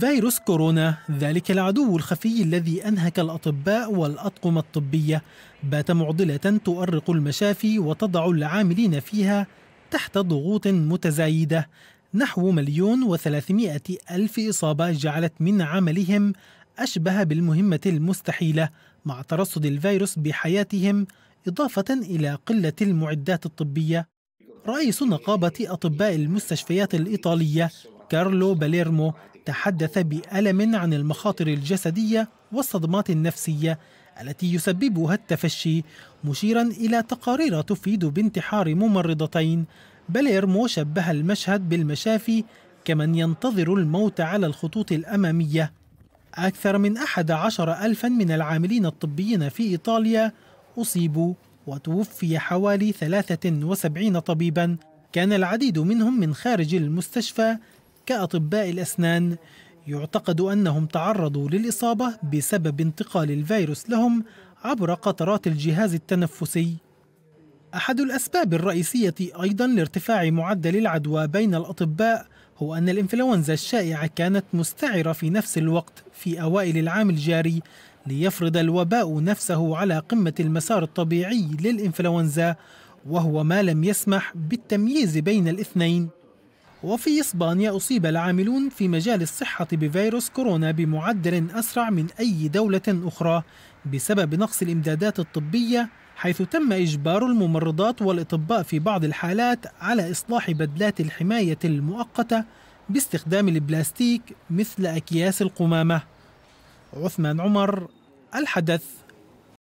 فيروس كورونا ذلك العدو الخفي الذي انهك الاطباء والاطقم الطبيه بات معضله تؤرق المشافي وتضع العاملين فيها تحت ضغوط متزايده نحو مليون وثلاثمائة ألف إصابة جعلت من عملهم أشبه بالمهمة المستحيلة مع ترصد الفيروس بحياتهم إضافة إلى قلة المعدات الطبية رئيس نقابة أطباء المستشفيات الإيطالية كارلو باليرمو تحدث بألم عن المخاطر الجسدية والصدمات النفسية التي يسببها التفشي مشيرا إلى تقارير تفيد بانتحار ممرضتين باليرمو شبه المشهد بالمشافي كمن ينتظر الموت على الخطوط الأمامية أكثر من أحد عشر ألفا من العاملين الطبيين في إيطاليا أصيبوا وتوفي حوالي 73 طبيبا كان العديد منهم من خارج المستشفى كأطباء الأسنان يعتقد أنهم تعرضوا للإصابة بسبب انتقال الفيروس لهم عبر قطرات الجهاز التنفسي أحد الأسباب الرئيسية أيضا لارتفاع معدل العدوى بين الأطباء هو أن الإنفلونزا الشائعة كانت مستعرة في نفس الوقت في أوائل العام الجاري ليفرض الوباء نفسه على قمة المسار الطبيعي للإنفلونزا وهو ما لم يسمح بالتمييز بين الاثنين وفي إسبانيا أصيب العاملون في مجال الصحة بفيروس كورونا بمعدل أسرع من أي دولة أخرى بسبب نقص الإمدادات الطبية حيث تم إجبار الممرضات والأطباء في بعض الحالات على إصلاح بدلات الحماية المؤقتة باستخدام البلاستيك مثل أكياس القمامة عثمان عمر الحدث